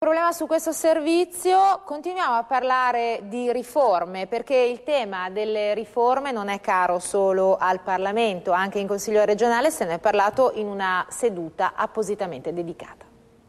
Problema su questo servizio, continuiamo a parlare di riforme perché il tema delle riforme non è caro solo al Parlamento, anche in Consiglio regionale se ne è parlato in una seduta appositamente dedicata.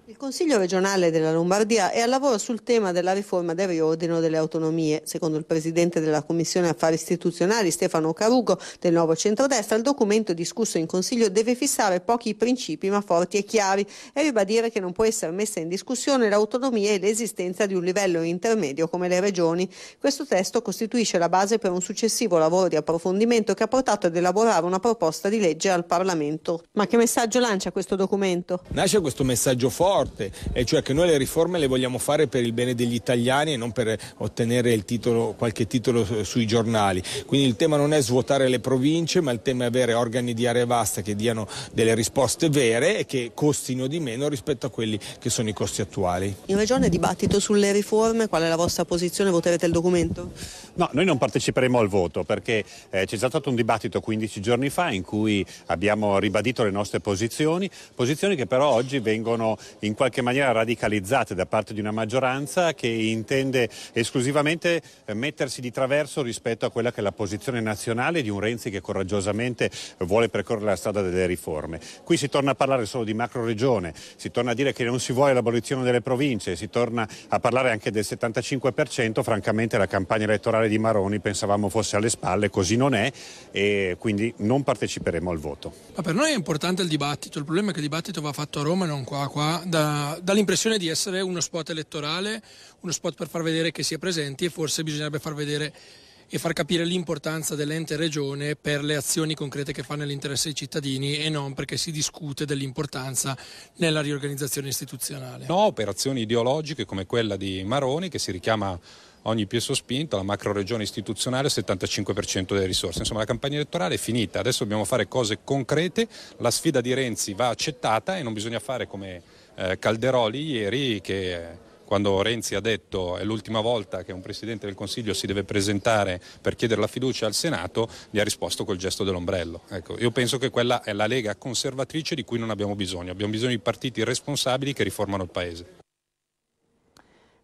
Il Consiglio regionale della Lombardia è al lavoro sul tema della riforma del riordino delle autonomie. Secondo il presidente della Commissione Affari Istituzionali Stefano Carugo del Nuovo Centrodestra, il documento discusso in Consiglio deve fissare pochi principi ma forti e chiari e ribadire che non può essere messa in discussione l'autonomia e l'esistenza di un livello intermedio come le regioni. Questo testo costituisce la base per un successivo lavoro di approfondimento che ha portato ad elaborare una proposta di legge al Parlamento. Ma che messaggio lancia questo documento? Nasce questo messaggio forte forte, e cioè che noi le riforme le vogliamo fare per il bene degli italiani e non per ottenere titolo, qualche titolo sui giornali. Quindi il tema non è svuotare le province, ma il tema è avere organi di area vasta che diano delle risposte vere e che costino di meno rispetto a quelli che sono i costi attuali. In Regione dibattito sulle riforme, qual è la vostra posizione? Voterete il documento? No, noi non parteciperemo al voto perché eh, c'è già stato un dibattito 15 giorni fa in cui abbiamo ribadito le nostre posizioni, posizioni che però oggi vengono in in qualche maniera radicalizzate da parte di una maggioranza che intende esclusivamente eh, mettersi di traverso rispetto a quella che è la posizione nazionale di un Renzi che coraggiosamente vuole percorrere la strada delle riforme. Qui si torna a parlare solo di macro regione, si torna a dire che non si vuole l'abolizione delle province, si torna a parlare anche del 75%, francamente la campagna elettorale di Maroni pensavamo fosse alle spalle, così non è e quindi non parteciperemo al voto. Ma per noi è importante il dibattito, il problema è che il dibattito va fatto a Roma e non qua, qua da, l'impressione di essere uno spot elettorale, uno spot per far vedere che si è presenti e forse bisognerebbe far vedere e far capire l'importanza dell'ente regione per le azioni concrete che fa nell'interesse dei cittadini e non perché si discute dell'importanza nella riorganizzazione istituzionale. No, operazioni ideologiche come quella di Maroni che si richiama ogni più sospinto, la macro regione istituzionale il 75% delle risorse. Insomma la campagna elettorale è finita, adesso dobbiamo fare cose concrete, la sfida di Renzi va accettata e non bisogna fare come eh, Calderoli ieri che... Eh, quando Renzi ha detto è l'ultima volta che un Presidente del Consiglio si deve presentare per chiedere la fiducia al Senato, gli ha risposto col gesto dell'ombrello. Ecco, io penso che quella è la Lega conservatrice di cui non abbiamo bisogno, abbiamo bisogno di partiti responsabili che riformano il Paese.